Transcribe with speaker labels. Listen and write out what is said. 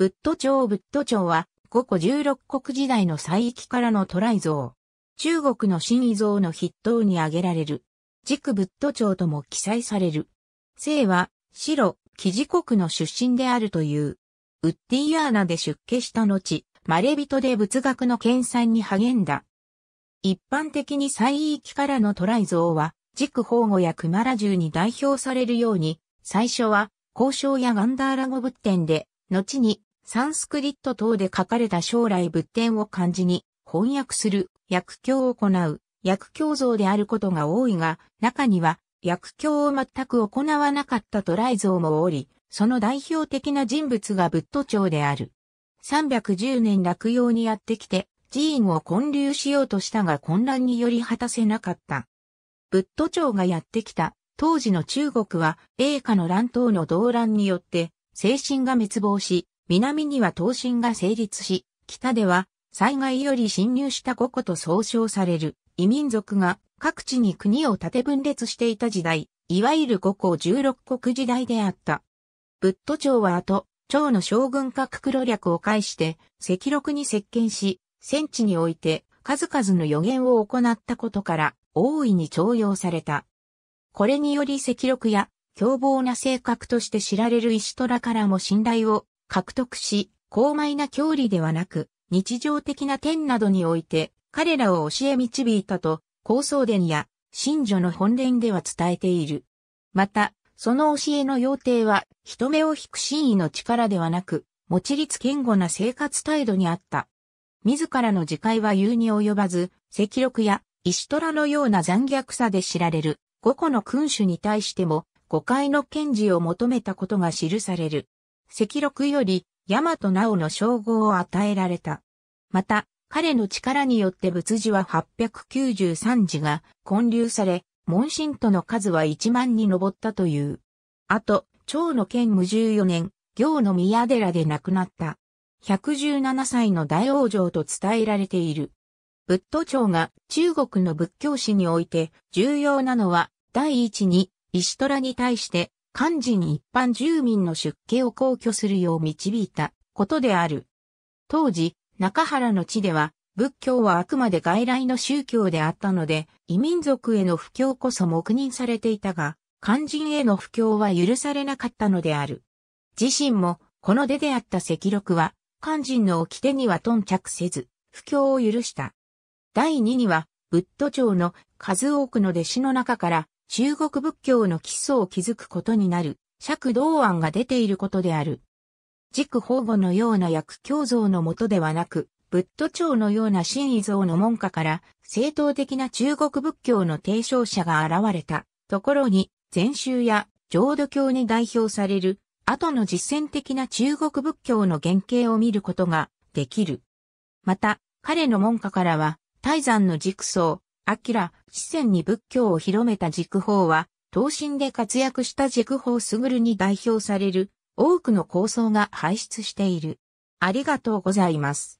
Speaker 1: ブッ町仏ブッは、五個16国時代の西域からの渡来像。中国の新遺像の筆頭に挙げられる。軸ブッ町とも記載される。姓は、白、記事国の出身であるという。ウッディアーナで出家した後、マレ人で仏学の研鑽に励んだ。一般的に西域からの渡来像は、軸宝語やクマラに代表されるように、最初は、交渉やガンダーラ語仏典で、後にサンスクリット等で書かれた将来仏典を漢字に翻訳する、訳教を行う、訳教像であることが多いが、中には訳教を全く行わなかったラ来像もおり、その代表的な人物が仏都長である。310年落葉にやってきて、寺院を建立しようとしたが混乱により果たせなかった。仏都長がやってきた当時の中国は、英華の乱闘の動乱によって、精神が滅亡し、南には東進が成立し、北では災害より侵入した五個と総称される異民族が各地に国を縦分裂していた時代、いわゆる五個十六国時代であった。ブッ朝は後、朝の将軍閣黒略を介して、赤禄に接見し、戦地において数々の予言を行ったことから、大いに重用された。これにより赤禄や凶暴な性格として知られる石虎からも信頼を獲得し、高邁な教理ではなく、日常的な点などにおいて、彼らを教え導いたと、高僧伝や、神女の本伝では伝えている。また、その教えの要定は、人目を引く真意の力ではなく、持ち立堅固な生活態度にあった。自らの自戒は言うに及ばず、赤禄や石虎のような残虐さで知られる、五個の君主に対しても、誤解の堅持を求めたことが記される。赤禄より、大和直の称号を与えられた。また、彼の力によって仏寺は893字が建立され、門神との数は1万に上ったという。あと、長の剣無十四年、行の宮寺で亡くなった。117歳の大王城と伝えられている。仏都長が中国の仏教史において重要なのは、第一に、石虎に対して漢人に一般住民の出家を公挙するよう導いたことである。当時、中原の地では、仏教はあくまで外来の宗教であったので、異民族への布教こそ黙認されていたが、漢人への布教は許されなかったのである。自身も、この出であった赤禄は、漢人の掟には頓着せず、布教を許した。第二には、仏都町の数多くの弟子の中から、中国仏教の基礎を築くことになる、釈道案が出ていることである。軸保護のような薬教像のもとではなく、仏都庁のような真意像の門下から、正当的な中国仏教の提唱者が現れた、ところに、禅宗や浄土教に代表される、後の実践的な中国仏教の原型を見ることができる。また、彼の門下からは、泰山の軸層、明、四川に仏教を広めた軸法は、東進で活躍した軸法すぐるに代表される、多くの構想が輩出している。ありがとうございます。